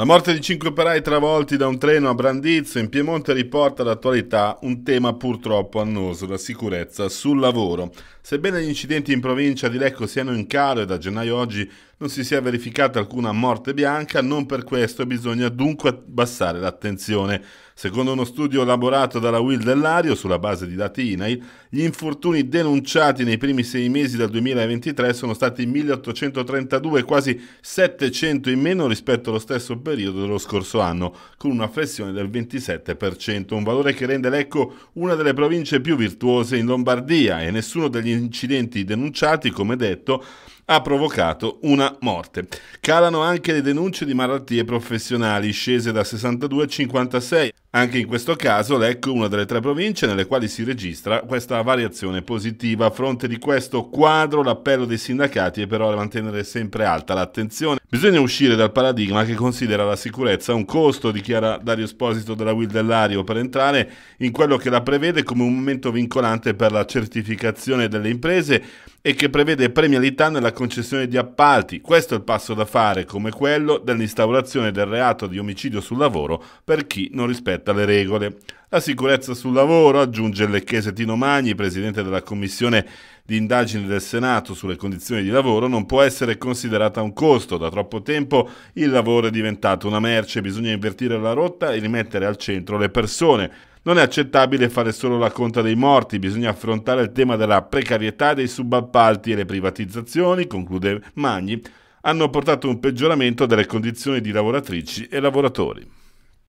La morte di cinque operai travolti da un treno a Brandizzo in Piemonte riporta all'attualità un tema purtroppo annoso, la sicurezza sul lavoro. Sebbene gli incidenti in provincia di Lecco siano in calo e da gennaio oggi non si sia verificata alcuna morte bianca, non per questo bisogna dunque abbassare l'attenzione. Secondo uno studio elaborato dalla Will dell'Ario sulla base di dati INAI, gli infortuni denunciati nei primi sei mesi del 2023 sono stati 1832, quasi 700 in meno rispetto allo stesso periodo dello scorso anno, con una flessione del 27%, un valore che rende l'Ecco una delle province più virtuose in Lombardia e nessuno degli incidenti denunciati, come detto, ha provocato una morte. Calano anche le denunce di malattie professionali, scese da 62 a 56. Anche in questo caso Lecco è una delle tre province nelle quali si registra questa variazione positiva. A fronte di questo quadro l'appello dei sindacati è però mantenere sempre alta l'attenzione Bisogna uscire dal paradigma che considera la sicurezza un costo, dichiara Dario Esposito della Will dell'Ario, per entrare in quello che la prevede come un momento vincolante per la certificazione delle imprese e che prevede premialità nella concessione di appalti. Questo è il passo da fare, come quello dell'instaurazione del reato di omicidio sul lavoro per chi non rispetta le regole. La sicurezza sul lavoro, aggiunge il lecchese Tino Magni, presidente della commissione di indagine del Senato sulle condizioni di lavoro, non può essere considerata un costo. Da troppo tempo il lavoro è diventato una merce, bisogna invertire la rotta e rimettere al centro le persone. Non è accettabile fare solo la conta dei morti, bisogna affrontare il tema della precarietà dei subappalti e le privatizzazioni, conclude Magni, hanno portato a un peggioramento delle condizioni di lavoratrici e lavoratori.